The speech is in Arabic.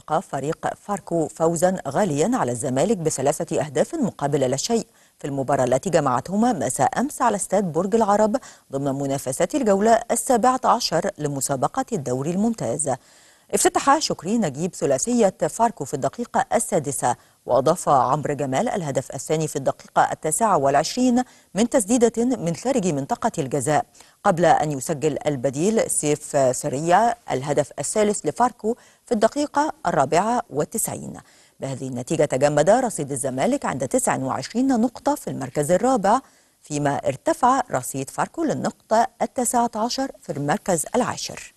حقق فريق فاركو فوزا غاليا على الزمالك بثلاثة أهداف مقابل لا شيء في المباراة التي جمعتهما مساء أمس على استاد برج العرب ضمن منافسات الجولة السابعة عشر لمسابقة الدوري الممتاز افتتح شكري نجيب ثلاثية فاركو في الدقيقة السادسة وأضاف عمرو جمال الهدف الثاني في الدقيقة التاسعة والعشرين من تسديدة من خارج منطقة الجزاء قبل أن يسجل البديل سيف سريع الهدف الثالث لفاركو في الدقيقة الرابعة والتسعين بهذه النتيجة تجمد رصيد الزمالك عند 29 نقطة في المركز الرابع فيما ارتفع رصيد فاركو للنقطة التاسعة عشر في المركز العاشر